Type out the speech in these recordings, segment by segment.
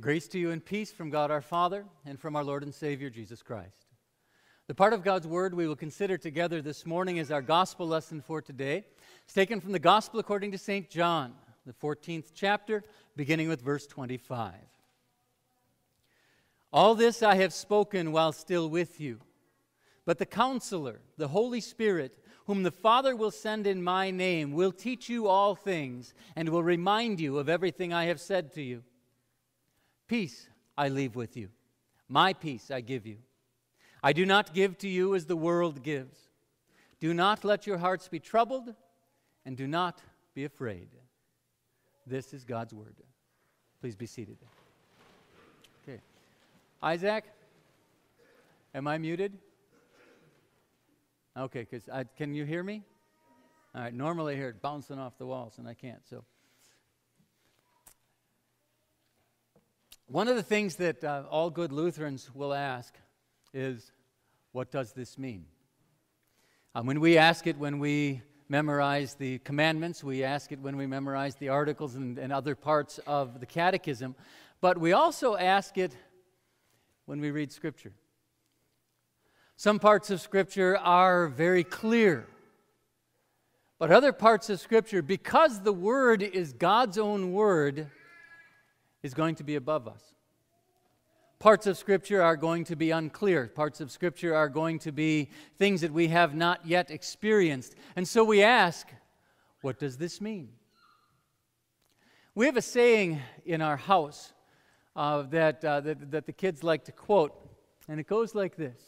Grace to you and peace from God our Father and from our Lord and Savior Jesus Christ. The part of God's Word we will consider together this morning is our gospel lesson for today. It's taken from the Gospel according to St. John, the 14th chapter, beginning with verse 25. All this I have spoken while still with you. But the counselor, the Holy Spirit, whom the Father will send in my name, will teach you all things and will remind you of everything I have said to you. Peace I leave with you, my peace I give you. I do not give to you as the world gives. Do not let your hearts be troubled, and do not be afraid. This is God's word. Please be seated. Okay. Isaac, am I muted? Okay, because can you hear me? All right, normally I hear it bouncing off the walls, and I can't, so. One of the things that uh, all good Lutherans will ask is, What does this mean? Um, when we ask it, when we memorize the commandments, we ask it when we memorize the articles and, and other parts of the catechism, but we also ask it when we read Scripture. Some parts of Scripture are very clear. But other parts of Scripture, because the Word is God's own Word, is going to be above us. Parts of Scripture are going to be unclear. Parts of Scripture are going to be things that we have not yet experienced. And so we ask, what does this mean? We have a saying in our house uh, that, uh, that, that the kids like to quote, and it goes like this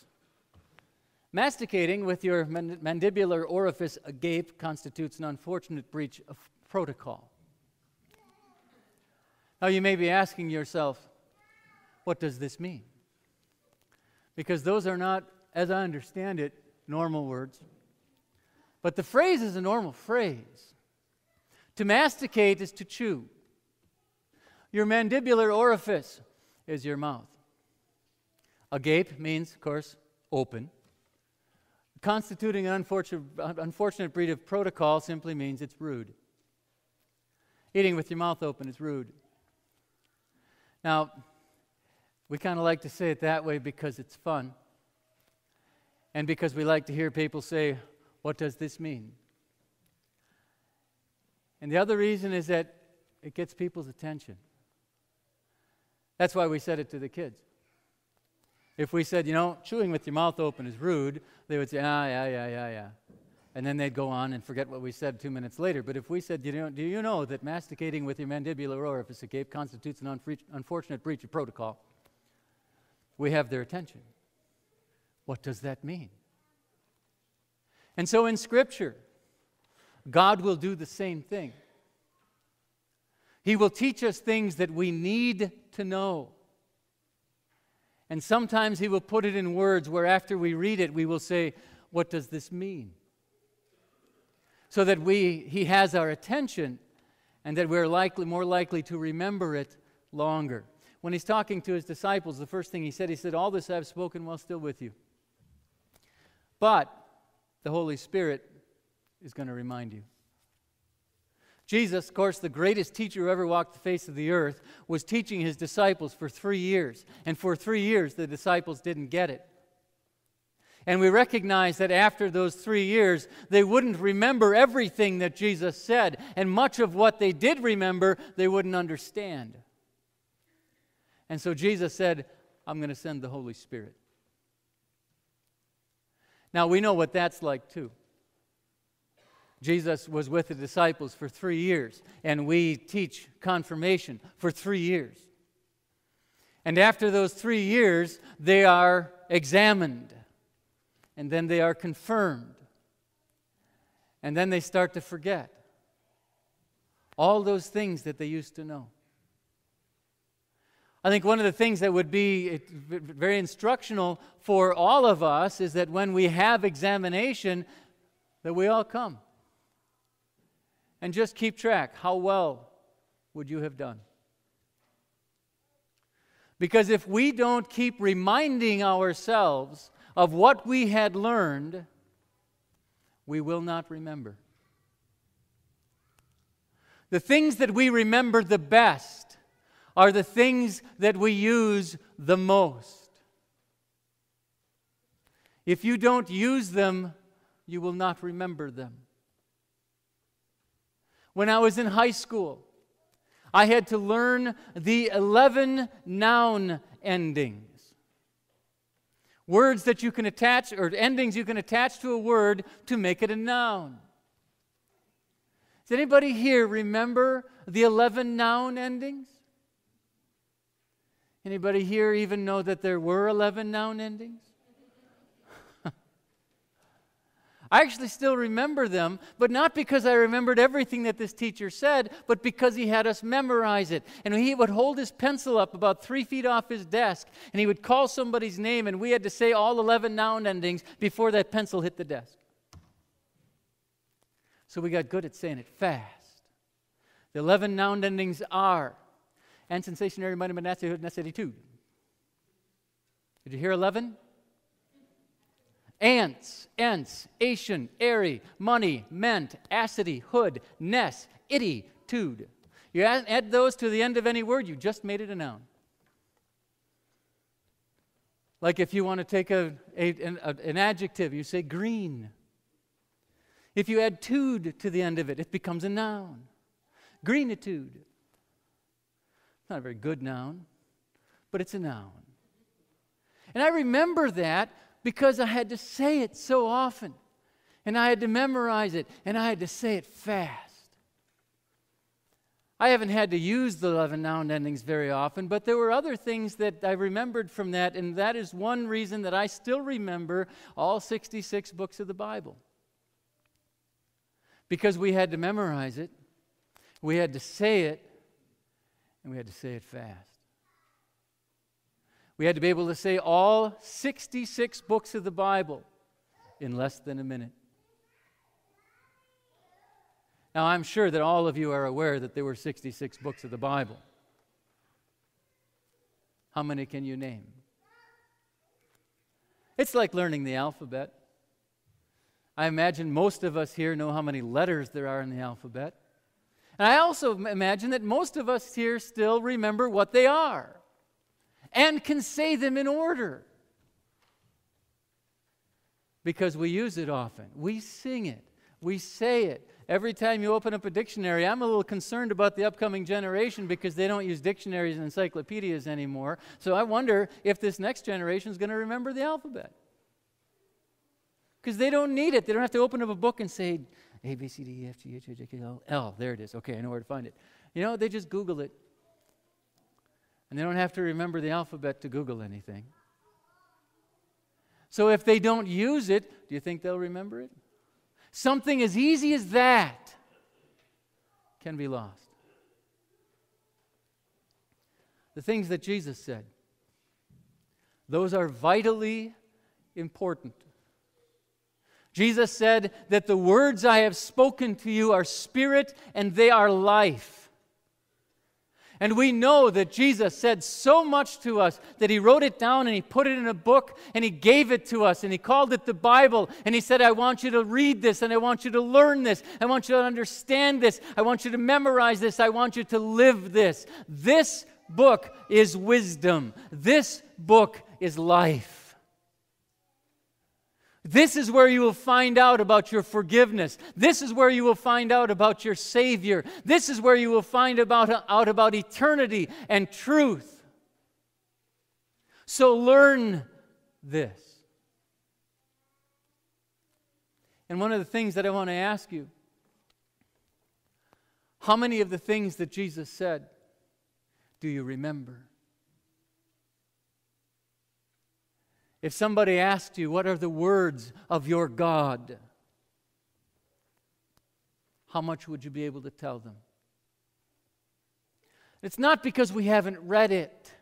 Masticating with your mandibular orifice agape constitutes an unfortunate breach of protocol. Now, you may be asking yourself, what does this mean? Because those are not, as I understand it, normal words. But the phrase is a normal phrase. To masticate is to chew. Your mandibular orifice is your mouth. A gape means, of course, open. Constituting an unfortunate, unfortunate breed of protocol simply means it's rude. Eating with your mouth open is rude. Now, we kind of like to say it that way because it's fun and because we like to hear people say, What does this mean? And the other reason is that it gets people's attention. That's why we said it to the kids. If we said, you know, chewing with your mouth open is rude, they would say, ah, yeah, yeah, yeah, yeah and then they'd go on and forget what we said two minutes later. But if we said, do you know, do you know that masticating with your mandibular orifice agape constitutes an unfortunate breach of protocol? We have their attention. What does that mean? And so in Scripture, God will do the same thing. He will teach us things that we need to know. And sometimes He will put it in words where, after we read it, we will say, What does this mean? so that we, He has our attention and that we're likely, more likely to remember it longer. When He's talking to His disciples, the first thing He said, He said, All this I have spoken while still with you. But the Holy Spirit is going to remind you. Jesus, of course, the greatest teacher who ever walked the face of the earth, was teaching his disciples for three years. And for three years, the disciples didn't get it. And we recognize that after those three years, they wouldn't remember everything that Jesus said, and much of what they did remember, they wouldn't understand. And so Jesus said, I'm going to send the Holy Spirit. Now we know what that's like too. Jesus was with the disciples for three years, and we teach confirmation for three years. And after those three years, they are examined and then they are confirmed, and then they start to forget all those things that they used to know. I think one of the things that would be very instructional for all of us is that when we have examination, that we all come and just keep track. How well would you have done? Because if we don't keep reminding ourselves of what we had learned, we will not remember. The things that we remember the best are the things that we use the most. If you don't use them, you will not remember them. When I was in high school, I had to learn the 11 noun endings words that you can attach or endings you can attach to a word to make it a noun. Does anybody here remember the 11 noun endings? Anybody here even know that there were 11 noun endings? I actually still remember them, but not because I remembered everything that this teacher said, but because he had us memorize it. And he would hold his pencil up about three feet off his desk, and he would call somebody's name, and we had to say all 11 noun endings before that pencil hit the desk. So we got good at saying it fast. The 11 noun endings are and sensationary, mighty, menacity, necessity, too. Did you hear 11? Ants, ants, Asian, airy, money, ment, acidity, hood, ness, itty, tude. You add, add those to the end of any word, you just made it a noun. Like if you want to take a, a an, a, an adjective, you say green. If you add tude to the end of it, it becomes a noun. Greenitude. not a very good noun, but it's a noun. And I remember that because I had to say it so often, and I had to memorize it, and I had to say it fast. I haven't had to use the 11 noun endings very often, but there were other things that I remembered from that, and that is one reason that I still remember all 66 books of the Bible. Because we had to memorize it, we had to say it, and we had to say it fast. We had to be able to say all 66 books of the Bible in less than a minute. Now, I'm sure that all of you are aware that there were 66 books of the Bible. How many can you name? It's like learning the alphabet. I imagine most of us here know how many letters there are in the alphabet. And I also imagine that most of us here still remember what they are and can say them in order because we use it often. We sing it, we say it. Every time you open up a dictionary, I'm a little concerned about the upcoming generation because they don't use dictionaries and encyclopedias anymore. So I wonder if this next generation is going to remember the alphabet. Because they don't need it. They don't have to open up a book and say, A, B, C, D, E, F, G, H, I, J, K, L. L, there it is. Okay, I know where to find it. You know, they just Google it and they don't have to remember the alphabet to Google anything. So if they don't use it, do you think they'll remember it? Something as easy as that can be lost. The things that Jesus said, those are vitally important. Jesus said that the words I have spoken to you are spirit and they are life. And we know that Jesus said so much to us that he wrote it down and he put it in a book and he gave it to us and he called it the Bible. And he said, I want you to read this and I want you to learn this. I want you to understand this. I want you to memorize this. I want you to live this. This book is wisdom. This book is life. This is where you will find out about your forgiveness. This is where you will find out about your Savior. This is where you will find about, out about eternity and truth. So learn this. And one of the things that I want to ask you how many of the things that Jesus said do you remember? If somebody asked you, What are the words of your God? How much would you be able to tell them? It's not because we haven't read it,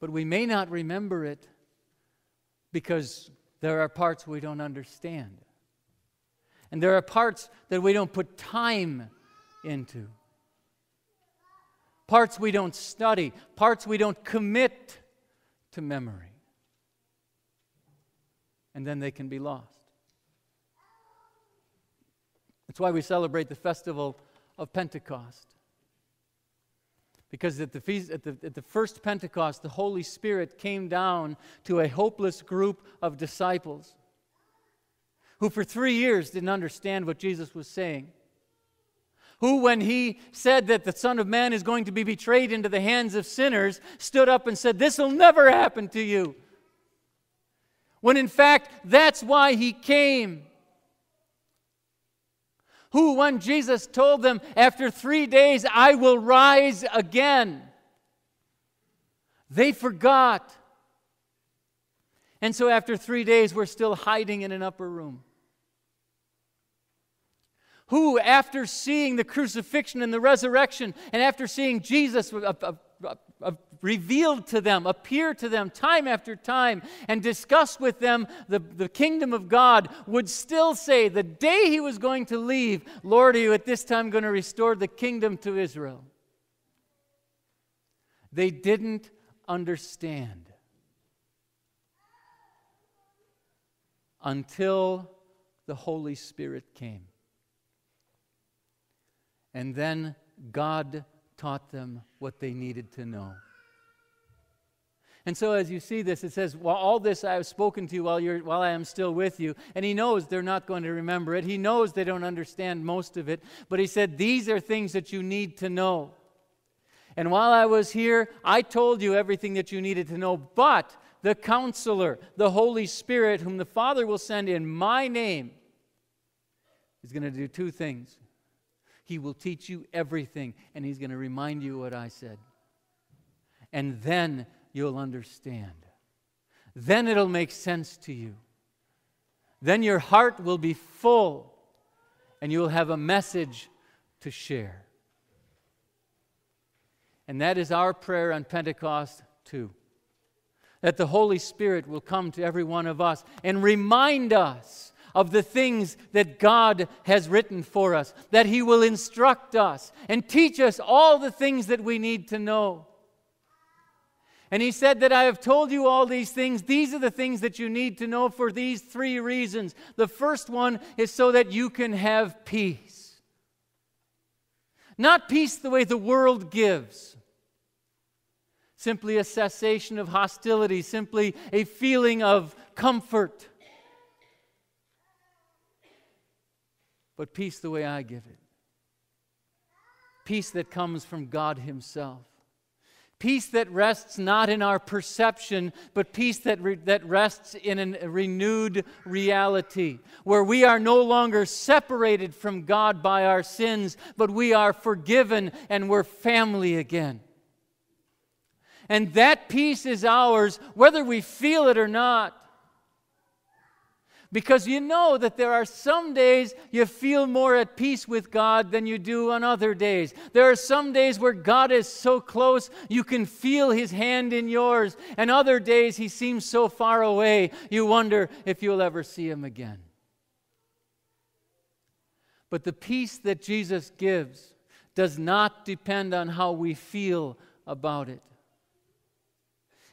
but we may not remember it because there are parts we don't understand. And there are parts that we don't put time into, parts we don't study, parts we don't commit to memory. And then they can be lost. That's why we celebrate the festival of Pentecost. Because at the, feast, at, the, at the first Pentecost, the Holy Spirit came down to a hopeless group of disciples who, for three years, didn't understand what Jesus was saying who, when he said that the Son of Man is going to be betrayed into the hands of sinners, stood up and said, This will never happen to you. When in fact, that's why he came. Who, when Jesus told them, After three days I will rise again, they forgot. And so, after three days, we're still hiding in an upper room who, after seeing the crucifixion and the resurrection, and after seeing Jesus uh, uh, uh, revealed to them, appear to them time after time, and discuss with them the, the kingdom of God, would still say, the day he was going to leave, Lord, are you at this time going to restore the kingdom to Israel? They didn't understand until the Holy Spirit came. And then God taught them what they needed to know. And so, as you see this, it says, While all this I have spoken to you while, you're, while I am still with you. And he knows they're not going to remember it. He knows they don't understand most of it. But he said, These are things that you need to know. And while I was here, I told you everything that you needed to know. But the counselor, the Holy Spirit, whom the Father will send in my name, is going to do two things. He will teach you everything, and He's going to remind you what I said. And then you'll understand. Then it'll make sense to you. Then your heart will be full, and you'll have a message to share. And that is our prayer on Pentecost, too. That the Holy Spirit will come to every one of us and remind us of the things that God has written for us, that He will instruct us and teach us all the things that we need to know. And he said that I have told you all these things. These are the things that you need to know for these three reasons. The first one is so that you can have peace. Not peace the way the world gives, simply a cessation of hostility, simply a feeling of comfort. but peace the way I give it. Peace that comes from God Himself. Peace that rests not in our perception, but peace that, re- that rests in a renewed reality, where we are no longer separated from God by our sins, but we are forgiven and we're family again. And that peace is ours, whether we feel it or not. Because you know that there are some days you feel more at peace with God than you do on other days. There are some days where God is so close you can feel his hand in yours, and other days he seems so far away you wonder if you'll ever see him again. But the peace that Jesus gives does not depend on how we feel about it.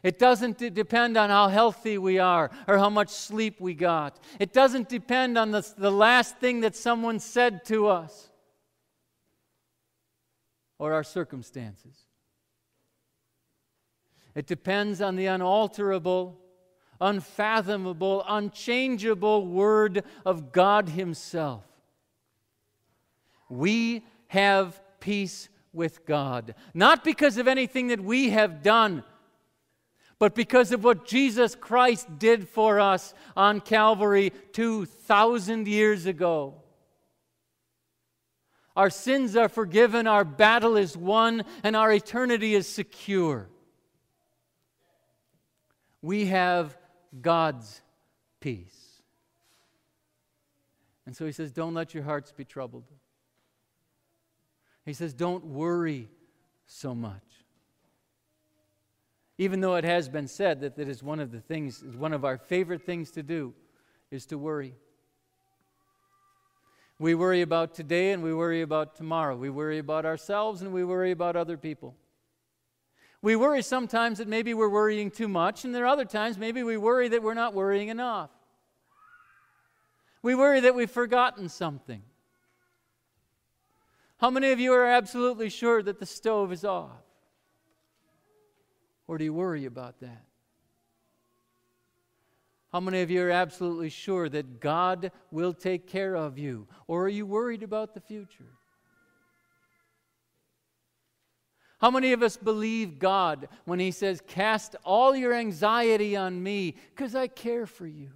It doesn't depend on how healthy we are or how much sleep we got. It doesn't depend on the, the last thing that someone said to us or our circumstances. It depends on the unalterable, unfathomable, unchangeable Word of God Himself. We have peace with God, not because of anything that we have done but because of what Jesus Christ did for us on Calvary 2,000 years ago. Our sins are forgiven, our battle is won, and our eternity is secure. We have God's peace. And so he says, Don't let your hearts be troubled. He says, Don't worry so much. Even though it has been said that that is one of the things, one of our favorite things to do is to worry. We worry about today and we worry about tomorrow. We worry about ourselves and we worry about other people. We worry sometimes that maybe we're worrying too much, and there are other times maybe we worry that we're not worrying enough. We worry that we've forgotten something. How many of you are absolutely sure that the stove is off? Or do you worry about that? How many of you are absolutely sure that God will take care of you? Or are you worried about the future? How many of us believe God when He says, Cast all your anxiety on me because I care for you?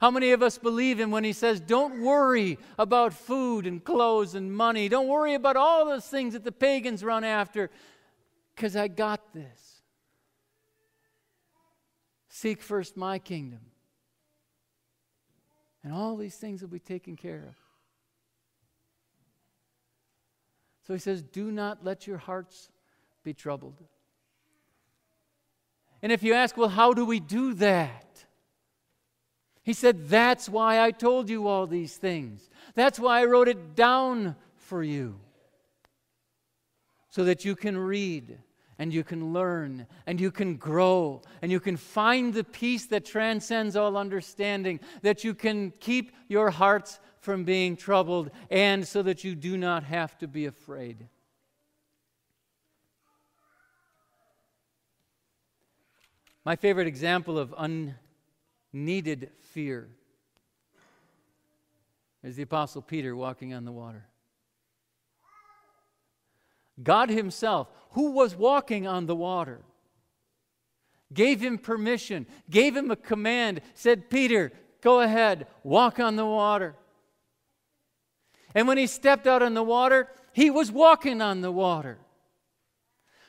How many of us believe Him when He says, Don't worry about food and clothes and money. Don't worry about all those things that the pagans run after because I got this. Seek first my kingdom. And all these things will be taken care of. So he says, Do not let your hearts be troubled. And if you ask, Well, how do we do that? He said, That's why I told you all these things. That's why I wrote it down for you so that you can read and you can learn and you can grow and you can find the peace that transcends all understanding, that you can keep your hearts from being troubled, and so that you do not have to be afraid. My favorite example of unneeded fear is the Apostle Peter walking on the water. God Himself, who was walking on the water, gave him permission, gave him a command, said, Peter, go ahead, walk on the water. And when he stepped out on the water, he was walking on the water.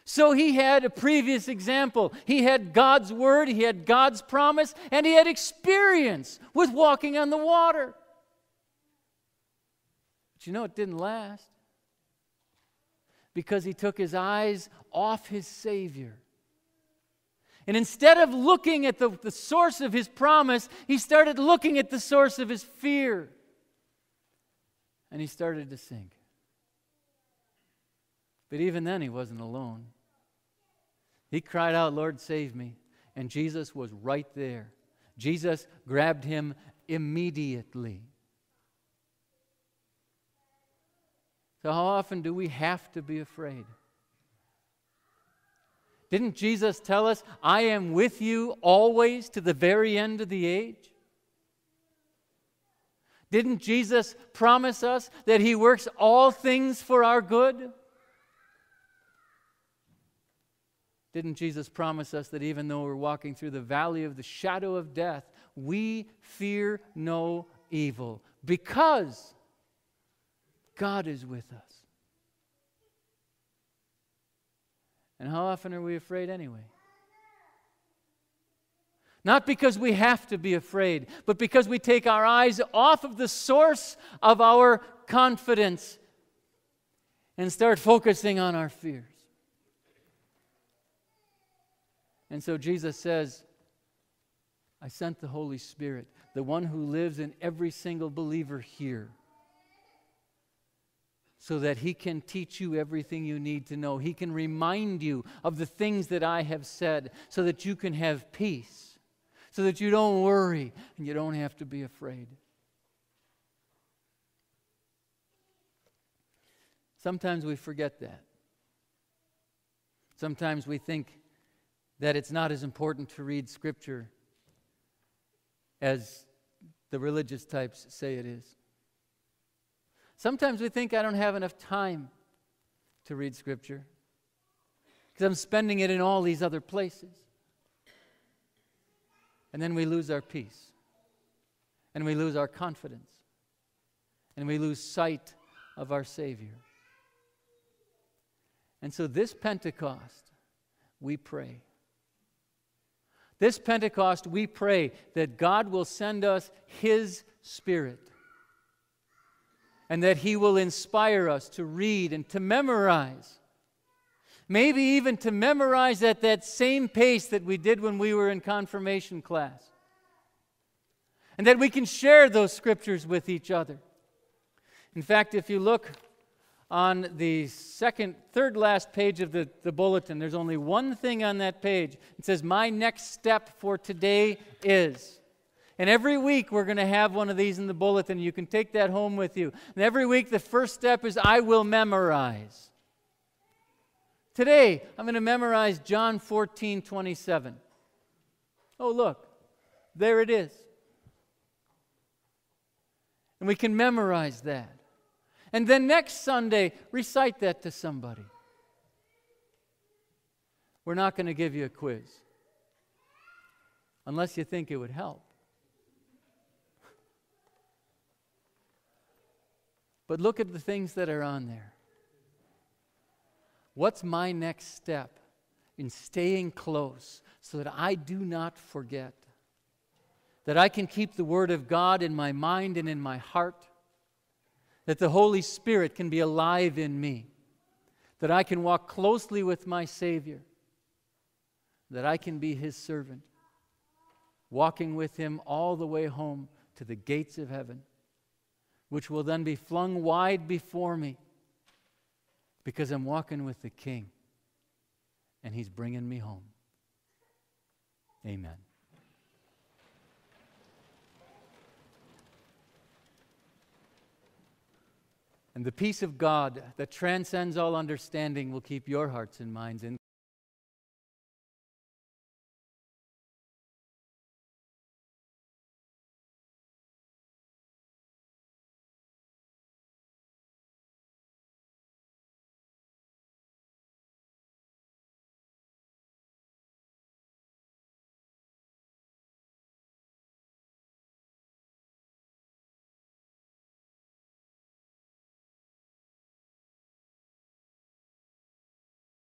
So he had a previous example. He had God's word, he had God's promise, and he had experience with walking on the water. But you know, it didn't last because he took his eyes off his Savior. And instead of looking at the, the source of his promise, he started looking at the source of his fear. And he started to sink. But even then, he wasn't alone. He cried out, Lord, save me. And Jesus was right there. Jesus grabbed him immediately. So, how often do we have to be afraid? Didn't Jesus tell us, I am with you always to the very end of the age? Didn't Jesus promise us that He works all things for our good? Didn't Jesus promise us that even though we're walking through the valley of the shadow of death, we fear no evil because God is with us. And how often are we afraid anyway? Not because we have to be afraid, but because we take our eyes off of the source of our confidence and start focusing on our fears. And so Jesus says, I sent the Holy Spirit, the one who lives in every single believer here so that He can teach you everything you need to know. He can remind you of the things that I have said so that you can have peace, so that you don't worry and you don't have to be afraid. Sometimes we forget that. Sometimes we think that it's not as important to read Scripture as the religious types say it is. Sometimes we think I don't have enough time to read Scripture because I'm spending it in all these other places. And then we lose our peace, and we lose our confidence, and we lose sight of our Savior. And so this Pentecost, we pray. This Pentecost, we pray that God will send us His Spirit and that He will inspire us to read and to memorize. Maybe even to memorize at that same pace that we did when we were in confirmation class. And that we can share those scriptures with each other. In fact, if you look on the second, third last page of the, the bulletin, there's only one thing on that page. It says, My next step for today is. And every week we're going to have one of these in the bulletin. You can take that home with you. And every week the first step is I will memorize. Today I'm going to memorize John 14 27. Oh, look, there it is. And we can memorize that. And then next Sunday, recite that to somebody. We're not going to give you a quiz unless you think it would help. But look at the things that are on there. What's my next step in staying close so that I do not forget? That I can keep the Word of God in my mind and in my heart? That the Holy Spirit can be alive in me? That I can walk closely with my Savior? That I can be His servant, walking with Him all the way home to the gates of heaven? which will then be flung wide before me because I'm walking with the King and He's bringing me home. Amen. And the peace of God that transcends all understanding will keep your hearts and minds in.